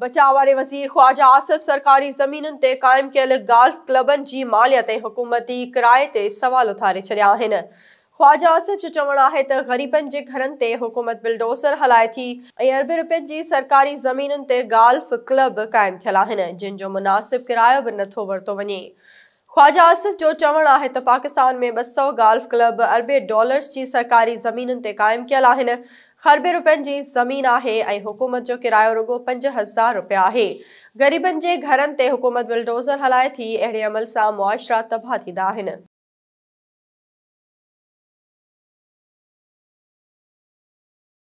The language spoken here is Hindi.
बचाव वारे वजीर ख्वाजा आसफ सरकारी जमीन ते क़ाइमु कयल गाल्फ़ क्लबनि जी मालियत हुकूमती किराए ते सवाल उथारे छॾिया ख़्वाजा आसिफ़ जो चवण है त ग़रीबनि जे घरनि ते हुकूमत बिल्डोसर हलाए थी अरबे रुपयनि की सरकारी जमीन ते गाल्फ़ क्लब कायम थियल आहिनि मुनासिब किरायो भी नथो वरतो वे ख्वाजा आसिफ जो चवण है तो पाकिस्तान में ब सौ गाल्फ क्लब अरबे डॉलर्स की सरकारी ज़मीन ते क़ाइमु कयल ख़रबे रुपयनि की ज़मीन है ऐं हुकूमत जो किरायो रुगो पंज हज़ार रुपया आहे ग़रीबनि जे घरनि ते हुकूमत बुलडोज़र हलए थी अड़े अमल से मुआशरा तबाह